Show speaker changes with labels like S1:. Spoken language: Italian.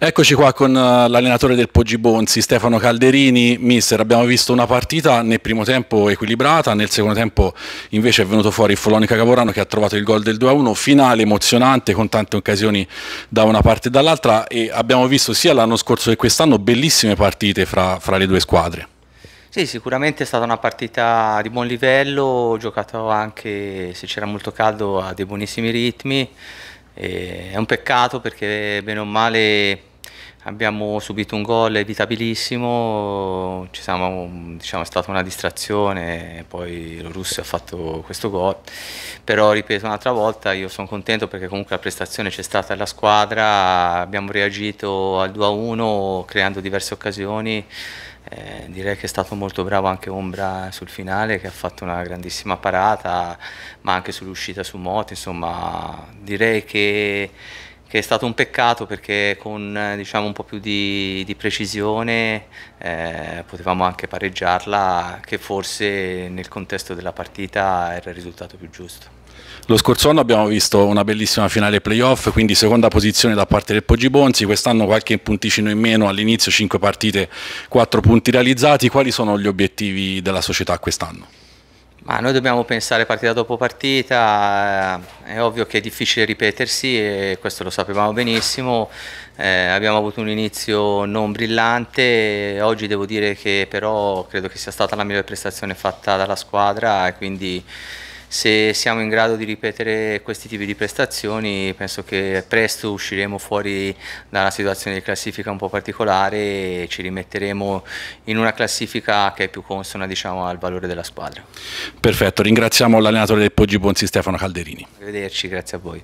S1: Eccoci qua con eh, l'allenatore del Poggi Bonzi, Stefano Calderini. Mister, abbiamo visto una partita nel primo tempo equilibrata, nel secondo tempo invece è venuto fuori il Folonica Cavorano che ha trovato il gol del 2-1, finale emozionante con tante occasioni da una parte e dall'altra e abbiamo visto sia l'anno scorso che quest'anno bellissime partite fra, fra le due squadre.
S2: Sì, sicuramente è stata una partita di buon livello, ho giocato anche se c'era molto caldo a dei buonissimi ritmi, è un peccato perché bene o male Abbiamo subito un gol evitabilissimo, siamo, diciamo, è stata una distrazione, poi lo russo ha fatto questo gol, però ripeto un'altra volta, io sono contento perché comunque la prestazione c'è stata alla squadra, abbiamo reagito al 2-1 creando diverse occasioni, eh, direi che è stato molto bravo anche Ombra sul finale che ha fatto una grandissima parata, ma anche sull'uscita su Moto, insomma direi che che è stato un peccato perché con eh, diciamo, un po' più di, di precisione eh, potevamo anche pareggiarla che forse nel contesto della partita era il risultato più giusto.
S1: Lo scorso anno abbiamo visto una bellissima finale playoff, quindi seconda posizione da parte del Poggi Bonzi, quest'anno qualche punticino in meno all'inizio, 5 partite, 4 punti realizzati, quali sono gli obiettivi della società quest'anno?
S2: Ma noi dobbiamo pensare partita dopo partita, eh, è ovvio che è difficile ripetersi e questo lo sapevamo benissimo, eh, abbiamo avuto un inizio non brillante, oggi devo dire che però credo che sia stata la migliore prestazione fatta dalla squadra e quindi se siamo in grado di ripetere questi tipi di prestazioni penso che presto usciremo fuori da una situazione di classifica un po' particolare e ci rimetteremo in una classifica che è più consona diciamo, al valore della squadra.
S1: Perfetto, ringraziamo l'allenatore del Poggi Bonsi Stefano
S2: Calderini. Arrivederci, grazie a voi.